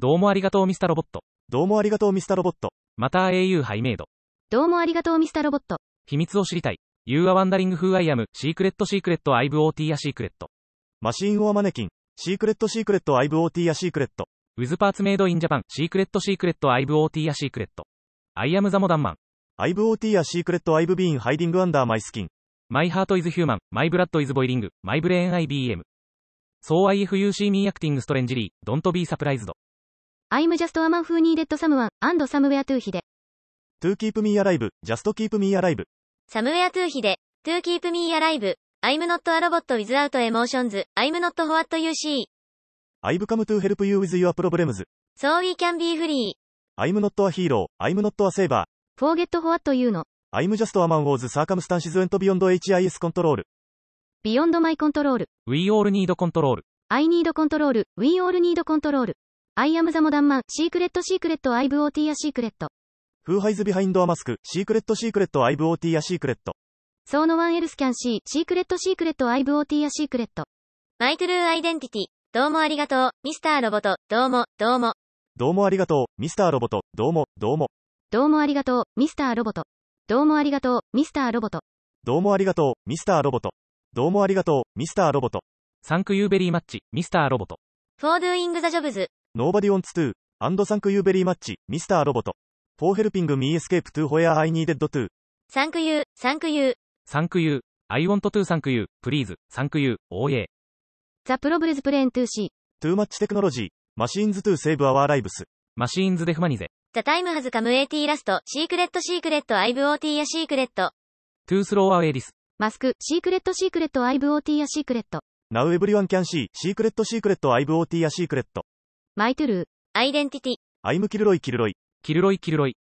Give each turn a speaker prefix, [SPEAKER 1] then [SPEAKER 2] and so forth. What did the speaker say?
[SPEAKER 1] どうもありがとうミスタロボット。どうもありがとうミスタロボット。また au ハイメイド。
[SPEAKER 2] どうもありがとうミスタロボット。
[SPEAKER 1] 秘密を知りたい。You are wondering who I am, secret secret I've OT a secret. マシンオアマネキン、シークレットシークレット I've OT a secret. With parts made in Japan, secret secret I've OT a secret. I am the modern man. I've OT a secret I've been hiding under my skin. My heart is human, my blood is boiling, my brain IBM. So if you see me acting strangely, don't be surprised.
[SPEAKER 2] I'm just a man who needed someone and somewhere to ひ e
[SPEAKER 1] to keep me alive, just keep me alive.
[SPEAKER 2] somewhere to ひ e to keep me alive. I'm not a robot without emotions. I'm not what you see.
[SPEAKER 1] I've come to help you with your problems.
[SPEAKER 2] So we can be free.
[SPEAKER 1] I'm not a hero. I'm not a saver.
[SPEAKER 2] Forget what you know.
[SPEAKER 1] I'm just a man w h o s circumstances went beyond HIS control.
[SPEAKER 2] Beyond my control.
[SPEAKER 1] We all need control.
[SPEAKER 2] I need control. We all need control. アイアムザモダンマン、シークレットシークレットアイブオーティアシークレット。
[SPEAKER 1] フーハイズビハインドアマスク、シークレットシークレットアイブオーティアシークレット。
[SPEAKER 2] ソーノワンエルスキャンシー、シークレットシークレットアイブオーティアシークレット。マイトゥルーアイデンティティ、どうもありがとう、ミスターロボット、どうも、どうも。
[SPEAKER 1] どうもありがとう、ミスターロボット、どうも、どうも。
[SPEAKER 2] どうもありがとう、ミスターロボット。どうもありがとう、ミスターロボット。
[SPEAKER 1] どうもありがとう、ミスターロボット。どうもありがとう、ミスターロボット。サンクユーベリーマッチ、ミスターロボット。
[SPEAKER 2] フォードゥイングザジョブズ、
[SPEAKER 1] Nobody wants to, and thank you very much, Mr. Robot. For helping me escape to where I needed to.
[SPEAKER 2] Thank you, thank you.
[SPEAKER 1] Thank you, I want to thank you, please, thank you, oh yeah. The problems plain to see. Too much technology, machines to save our lives. Machines de humanize.
[SPEAKER 2] The time has come 80 last, secret secret IVOT a secret.
[SPEAKER 1] To slow away this.
[SPEAKER 2] マスク、シークレットシークレット IVOT やシークレット。
[SPEAKER 1] Now everyone can see, secret secret IVOT やシークレット。
[SPEAKER 2] マイトゥルー。アイデンティティ。
[SPEAKER 1] アイムキルロイキルロイ。キルロイキルロイ。